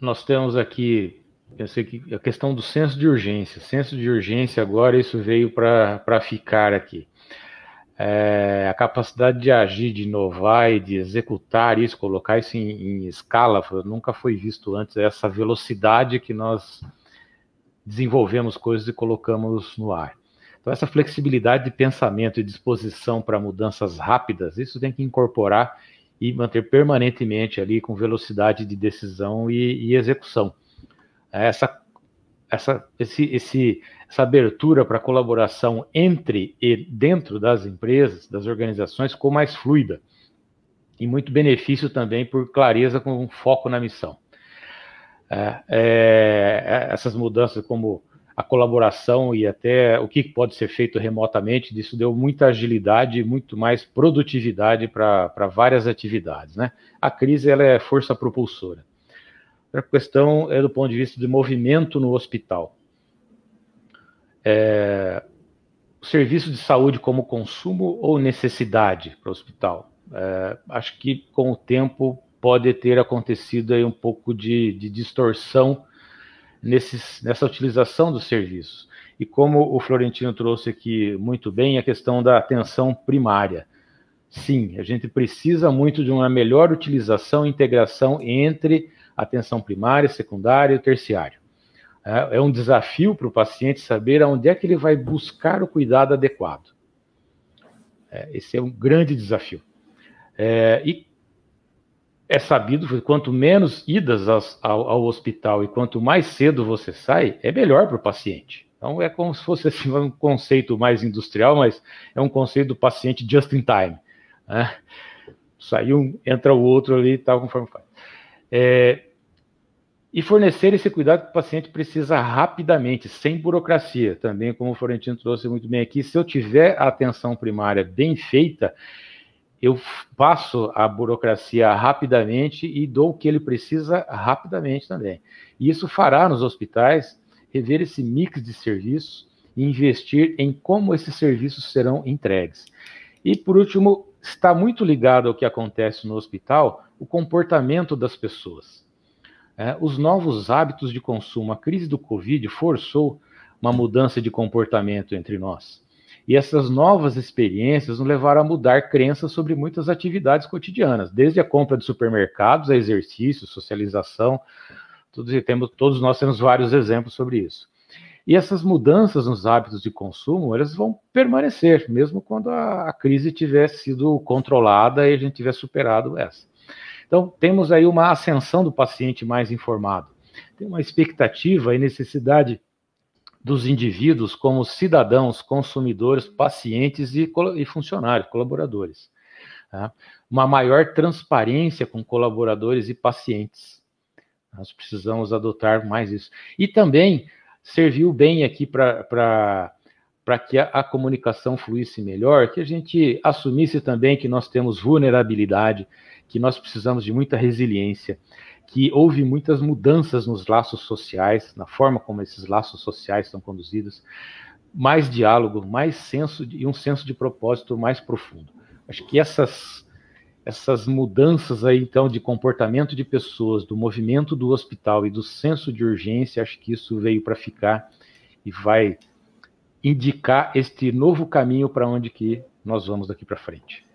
nós temos aqui que a questão do senso de urgência. Senso de urgência, agora, isso veio para ficar aqui. É, a capacidade de agir, de inovar e de executar isso, colocar isso em, em escala, nunca foi visto antes, é essa velocidade que nós desenvolvemos coisas e colocamos no ar. Então, essa flexibilidade de pensamento e disposição para mudanças rápidas, isso tem que incorporar e manter permanentemente ali com velocidade de decisão e, e execução. É, essa, essa, esse, esse, essa abertura para colaboração entre e dentro das empresas, das organizações, ficou mais fluida. E muito benefício também por clareza com foco na missão. É, é, é essas mudanças, como a colaboração e até o que pode ser feito remotamente, disso deu muita agilidade, muito mais produtividade para várias atividades. Né? A crise ela é força propulsora. A questão é do ponto de vista de movimento no hospital. É, o serviço de saúde como consumo ou necessidade para o hospital? É, acho que com o tempo pode ter acontecido aí um pouco de, de distorção nesses, nessa utilização dos serviços. E como o Florentino trouxe aqui muito bem, a questão da atenção primária. Sim, a gente precisa muito de uma melhor utilização e integração entre atenção primária, secundária e terciário. É, é um desafio para o paciente saber aonde é que ele vai buscar o cuidado adequado. É, esse é um grande desafio. É, e é sabido que quanto menos idas ao, ao, hospital e quanto mais cedo você sai, é melhor para o paciente. Então é como se fosse assim, um conceito mais industrial, mas é um conceito do paciente just in time. Né? Sai um, entra o outro ali e tal, conforme faz. É, e fornecer esse cuidado que o paciente precisa rapidamente, sem burocracia, também como o Florentino trouxe muito bem aqui. Se eu tiver a atenção primária bem feita, eu passo a burocracia rapidamente e dou o que ele precisa rapidamente também. E isso fará nos hospitais rever esse mix de serviços e investir em como esses serviços serão entregues. E, por último, está muito ligado ao que acontece no hospital o comportamento das pessoas. É, os novos hábitos de consumo, a crise do Covid forçou uma mudança de comportamento entre nós. E essas novas experiências nos levaram a mudar crenças sobre muitas atividades cotidianas, desde a compra de supermercados, a exercício, socialização, todos, temos, todos nós temos vários exemplos sobre isso. E essas mudanças nos hábitos de consumo, elas vão permanecer, mesmo quando a, crise tiver sido controlada e a gente tiver superado essa. Então, temos aí uma ascensão do paciente mais informado. Tem uma expectativa e necessidade dos indivíduos como cidadãos, consumidores, pacientes e, e funcionários, colaboradores. Tá? Uma maior transparência com colaboradores e pacientes. Nós precisamos adotar mais isso. E também serviu bem aqui para que a, a comunicação fluísse melhor, que a gente assumisse também que nós temos vulnerabilidade, que nós precisamos de muita resiliência que houve muitas mudanças nos laços sociais, na forma como esses laços sociais são conduzidos, mais diálogo, mais senso de, e um senso de propósito mais profundo. Acho que essas essas mudanças aí então de comportamento de pessoas, do movimento do hospital e do senso de urgência, acho que isso veio para ficar e vai indicar este novo caminho para onde que nós vamos daqui para frente.